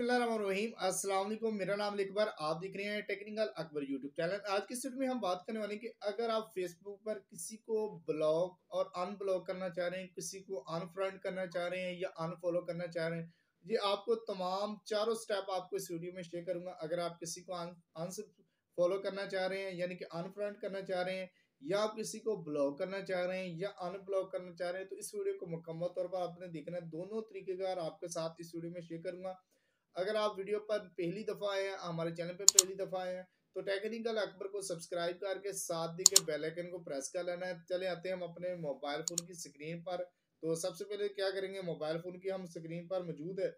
मेरा नाम अकबर आप देख रहे हैं टेक्निकल अकबर यूट्यूब चैनल आज में हम बात करने वाले हैं कि अगर आप फेसबुक पर किसी को ब्लॉक और अनब्लॉक करना चाह रहे हैं किसी को अनफ्रेंड करना चाह रहे हैं या अनफॉलो करना चाह रहे हैं ये आपको तमाम चारों स्टेप आपको इस वीडियो में शेयर करूंगा अगर आप किसी को फॉलो करना चाह रहे हैं यानी कि अनफ्रेंड करना चाह रहे हैं या आप किसी को ब्लॉक करना चाह रहे हैं या अनब्लॉक करना चाह रहे हैं तो इस वीडियो को मुकम्मल तौर पर आपने देखना है दोनों तरीके का आपके साथ इस वीडियो में शेयर करूंगा अगर आप वीडियो पर पहली दफ़ा आए हैं हमारे चैनल पर पहली दफ़ा आए हैं तो टेक्निकल अकबर को सब्सक्राइब करके साथ दिखे बेलाइकन को प्रेस कर लेना है चले आते हैं हम अपने मोबाइल फ़ोन की स्क्रीन पर तो सबसे पहले क्या करेंगे मोबाइल फ़ोन की हम स्क्रीन पर मौजूद है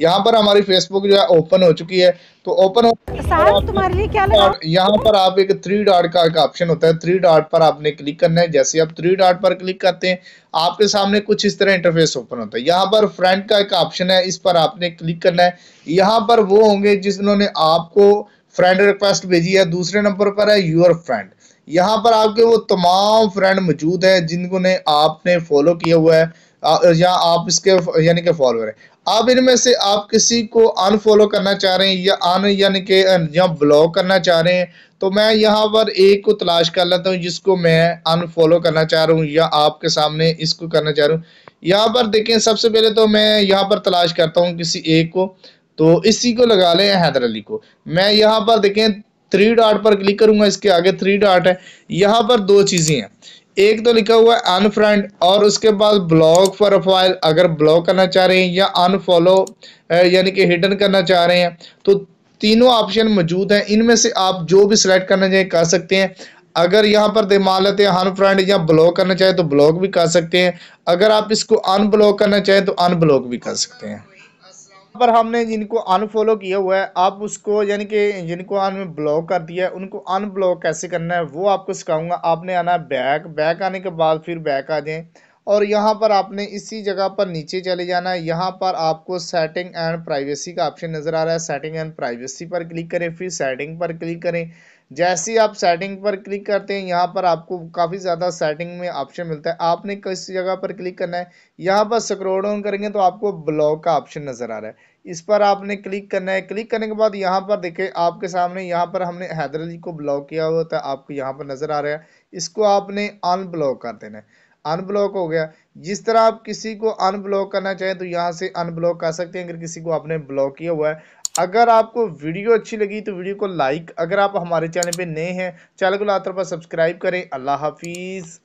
यहाँ पर हमारी फेसबुक जो है ओपन हो चुकी है तो ओपन तुम्हारे लिए क्या यहाँ पर आप एक थ्री डॉट का एक ऑप्शन होता है थ्री डॉट पर आपने क्लिक करना है जैसे आप थ्री डॉट पर क्लिक करते हैं आपके सामने कुछ इस तरह इंटरफेस ओपन होता है यहाँ पर फ्रंट का एक ऑप्शन है इस पर आपने क्लिक करना है यहाँ पर वो होंगे जिन्होंने आपको फ्रेंड रिक्वेस्ट भेजी है दूसरे नंबर पर है यूर फ्रेंड यहाँ पर आपके वो तमाम फ्रेंड मौजूद है जिनको ने आपने फॉलो किया हुआ है या आप इसके यानी कि फॉलोअर हैं आप इनमें से आप किसी को अनफॉलो करना चाह रहे हैं या अन यानी कि या ब्लॉक करना चाह रहे हैं तो मैं यहाँ पर एक को तलाश कर लेता हूँ जिसको मैं अनफॉलो करना चाह रहा हूँ या आपके सामने इसको करना चाह रहा हूँ यहाँ पर देखें सबसे पहले तो मैं यहाँ पर तलाश करता हूँ किसी एक को तो इसी को लगा लें हैदर अली को मैं यहाँ पर देखें थ्री डॉट पर क्लिक करूंगा इसके आगे थ्री डॉट है यहाँ पर दो चीज़ें हैं एक तो लिखा हुआ है अनफ्रेंड और उसके बाद ब्लॉक प्रोफाइल अगर ब्लॉक करना चाह रहे हैं या अनफॉलो यानी कि हिडन करना चाह रहे हैं तो तीनों ऑप्शन मौजूद हैं इनमें से आप जो भी सिलेक्ट करना चाहें कर सकते हैं अगर यहाँ पर मान लेते हैं अनफ्रेंड या ब्लॉक करना चाहें तो ब्लॉक भी कर सकते हैं अगर आप इसको अनब्लॉक करना चाहें तो अनब्लॉक भी कर सकते हैं पर हमने जिनको अनफॉलो किया हुआ है आप उसको यानी कि जिनको ब्लॉक कर दिया है उनको अनब्लॉक कैसे करना है वो आपको सिखाऊंगा आपने आना बैक बैक आने के बाद फिर बैक आ जाए और यहाँ पर आपने इसी जगह पर नीचे चले जाना है यहाँ पर आपको सेटिंग एंड प्राइवेसी का ऑप्शन नज़र आ रहा है सेटिंग एंड प्राइवेसी पर क्लिक करें फिर सेटिंग पर क्लिक करें जैसे ही आप सेटिंग पर क्लिक करते हैं यहाँ पर आपको काफ़ी ज़्यादा सेटिंग में ऑप्शन मिलता है आपने किस जगह पर क्लिक करना है यहाँ पर स्क्रोल डाउन करेंगे तो आपको ब्लॉक का ऑप्शन नज़र आ रहा है इस पर आपने क्लिक करना है क्लिक करने के बाद यहाँ पर देखें आपके सामने यहाँ पर हमने हैदर अली को ब्लॉक किया हुआ था आपको यहाँ पर नज़र आ रहा है इसको आपने अनब्लॉक कर देना है अनब्लॉक हो गया जिस तरह आप किसी को अनब्लॉक करना चाहें तो यहाँ से अनब्लॉक कर सकते हैं अगर किसी को आपने ब्लॉक किया हुआ है अगर आपको वीडियो अच्छी लगी तो वीडियो को लाइक अगर आप हमारे चैनल पे नए हैं चैनल को लातर पर सब्सक्राइब करें अल्लाह हाफिज़